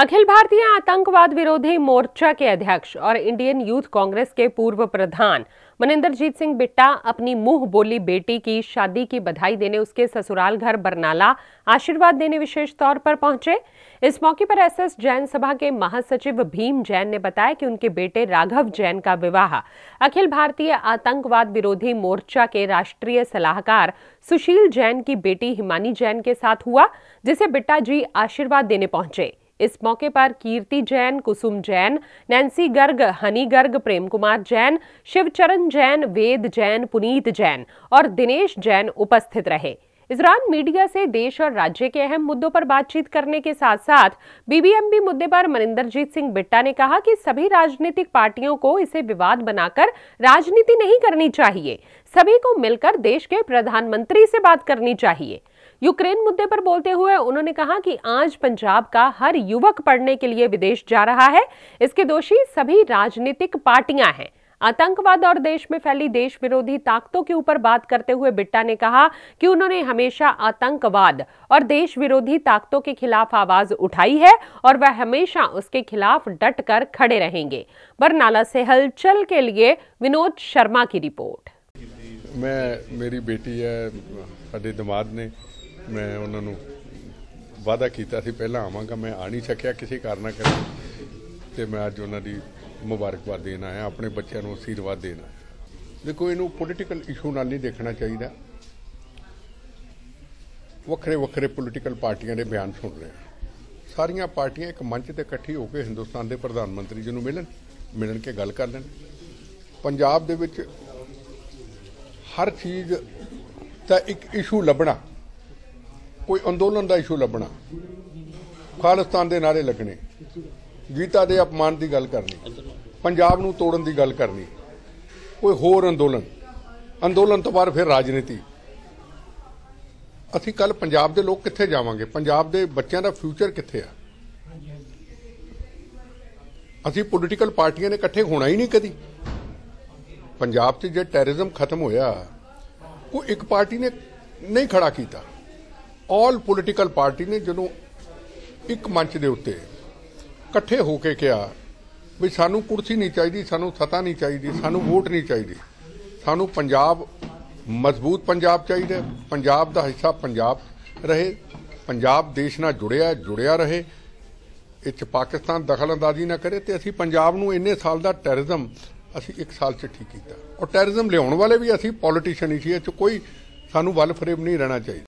अखिल भारतीय आतंकवाद विरोधी मोर्चा के अध्यक्ष और इंडियन यूथ कांग्रेस के पूर्व प्रधान मनिंदरजीत सिंह बिट्टा अपनी मुंह बोली बेटी की शादी की बधाई देने उसके ससुराल घर बरनाला आशीर्वाद देने विशेष तौर पर पहुंचे इस मौके पर एसएस जैन सभा के महासचिव भीम जैन ने बताया कि उनके बेटे राघव जैन का विवाह अखिल भारतीय आतंकवाद विरोधी मोर्चा के राष्ट्रीय सलाहकार सुशील जैन की बेटी हिमानी जैन के साथ हुआ जिसे बिट्टा जी आशीर्वाद देने पहुंचे इस मौके पर कीर्ति जैन कुसुम जैन नैन्सी गर्ग हनी गर्ग प्रेम कुमार जैन शिवचरण जैन वेद जैन पुनीत जैन और दिनेश जैन उपस्थित रहे इस दौरान मीडिया से देश और राज्य के अहम मुद्दों पर बातचीत करने के साथ साथ बीबीएमबी मुद्दे पर मनिंदरजीत सिंह बिट्टा ने कहा कि सभी राजनीतिक पार्टियों को इसे विवाद बनाकर राजनीति नहीं करनी चाहिए सभी को मिलकर देश के प्रधानमंत्री से बात करनी चाहिए यूक्रेन मुद्दे पर बोलते हुए उन्होंने कहा कि आज पंजाब का हर युवक पढ़ने के लिए विदेश जा रहा है इसके दोषी सभी राजनीतिक पार्टियां हैं आतंकवाद और देश में फैली देश विरोधी ताकतों के ऊपर बात करते हुए बिट्टा ने कहा कि उन्होंने हमेशा आतंकवाद और देश विरोधी ताकतों के खिलाफ आवाज उठाई है और वह हमेशा उसके खिलाफ डट कर खड़े रहेंगे बरनाला से हलचल के लिए विनोद शर्मा की रिपोर्ट मैं मेरी बेटी है साढ़े दमाद ने ਮੈਂ ਉਹਨਾਂ ਨੂੰ ਵਾਦਾ ਕੀਤਾ ਸੀ ਪਹਿਲਾਂ ਆਵਾਂਗਾ ਮੈਂ ਆ ਨਹੀਂ ਸਕਿਆ ਕਿਸੇ ਕਾਰਨ ਕਰਕੇ ਤੇ ਮੈਂ ਅੱਜ ਉਹਨਾਂ ਦੀ ਮੁਬਾਰਕਬਾਦ ਦੇਣ ਆਇਆ ਆਪਣੇ ਬੱਚਿਆਂ ਨੂੰ ਅਸੀਰਵਾਦ ਦੇਣਾ ਦੇਖੋ ਇਹਨੂੰ ਪੋਲੀਟੀਕਲ ਇਸ਼ੂ ਨਾਲ ਨਹੀਂ ਦੇਖਣਾ ਚਾਹੀਦਾ ਵੱਖਰੇ ਵੱਖਰੇ ਪੋਲੀਟੀਕਲ ਪਾਰਟੀਆਂ ਦੇ ਬਿਆਨ ਸੁਣ ਰਹੇ ਸਾਰੀਆਂ ਪਾਰਟੀਆਂ ਇੱਕ ਮੰਚ ਤੇ ਇਕੱਠੀ ਹੋ ਕੇ ਹਿੰਦੁਸਤਾਨ ਦੇ ਪ੍ਰਧਾਨ ਮੰਤਰੀ ਜੀ ਨੂੰ ਮਿਲਣ ਮਿਲਣ ਕੇ ਗੱਲ ਕਰ ਲੈਣ ਪੰਜਾਬ ਦੇ ਵਿੱਚ ਹਰ ਚੀਜ਼ ਤਾਂ ਇੱਕ ਇਸ਼ੂ ਲੱਭਣਾ ਕੋਈ ਅੰਦੋਲਨ ਦਾ ਇਸ਼ੂ ਲੱਭਣਾ ਖਾਲਿਸਤਾਨ ਦੇ ਨਾਰੇ ਲੱਗਣੇ ਗੀਤਾ ਦੇ ਅਪਮਾਨ ਦੀ ਗੱਲ ਕਰਨੀ ਪੰਜਾਬ ਨੂੰ ਤੋੜਨ ਦੀ ਗੱਲ ਕਰਨੀ ਕੋਈ ਹੋਰ ਅੰਦੋਲਨ ਅੰਦੋਲਨ ਤੋਂ ਬਾਅਦ ਫਿਰ ਰਾਜਨੀਤੀ ਅਸੀਂ ਕੱਲ ਪੰਜਾਬ ਦੇ ਲੋਕ ਕਿੱਥੇ ਜਾਵਾਂਗੇ ਪੰਜਾਬ ਦੇ ਬੱਚਿਆਂ ਦਾ ਫਿਊਚਰ ਕਿੱਥੇ ਆ ਅਸੀਂ ਪੋਲੀਟੀਕਲ ਪਾਰਟੀਆਂ ਨੇ ਇਕੱਠੇ ਹੋਣਾ ਹੀ ਨਹੀਂ ਕਦੀ ਪੰਜਾਬ 'ਚ ਜੇ ਟੈਰਰਿਜ਼ਮ ਖਤਮ ਹੋਇਆ ਕੋਈ ਇੱਕ ਪਾਰਟੀ ਨੇ ਨਹੀਂ ਖੜਾ ਕੀਤਾ ਆਲ ਪੋਲੀਟੀਕਲ ਪਾਰਟੀ ਨੇ ਜਦੋਂ ਇੱਕ ਮੰਚ ਦੇ ਉੱਤੇ ਇਕੱਠੇ ਹੋ ਕੇ ਕਿਹਾ ਵੀ ਸਾਨੂੰ ਕੁਰਸੀ ਨਹੀਂ ਚਾਹੀਦੀ ਸਾਨੂੰ ਸਤਾ ਨਹੀਂ ਚਾਹੀਦੀ ਸਾਨੂੰ ਵੋਟ ਨਹੀਂ ਚਾਹੀਦੀ ਸਾਨੂੰ ਪੰਜਾਬ ਮਜ਼ਬੂਤ ਪੰਜਾਬ ਚਾਹੀਦਾ ਪੰਜਾਬ ਦਾ ਹਿੱਸਾ ਪੰਜਾਬ ਰਹੇ ਪੰਜਾਬ ਦੇਸ਼ ਨਾਲ ਜੁੜਿਆ ਜੁੜਿਆ ਰਹੇ ਇਹ ਚ ਪਾਕਿਸਤਾਨ ਦਖਲਅੰਦਾਜ਼ੀ ਨਾ ਕਰੇ ਤੇ ਅਸੀਂ ਪੰਜਾਬ ਨੂੰ ਇੰਨੇ ਸਾਲ ਦਾ ਟੈਰਰਿਜ਼ਮ ਅਸੀਂ ਇੱਕ ਸਾਲ ਚ ਠੀਕ ਕੀਤਾ ਔਰ ਟੈਰਰਿਜ਼ਮ ਲਿਆਉਣ ਵਾਲੇ ਵੀ ਅਸੀਂ ਪੋਲੀਟੀਸ਼ੀਅਨ ਹੀ ਸੀ ਇਹ ਚ ਕੋਈ ਸਾਨੂੰ ਵੱਲ ਫਰੇਮ ਨਹੀਂ ਰਹਿਣਾ ਚਾਹੀਦਾ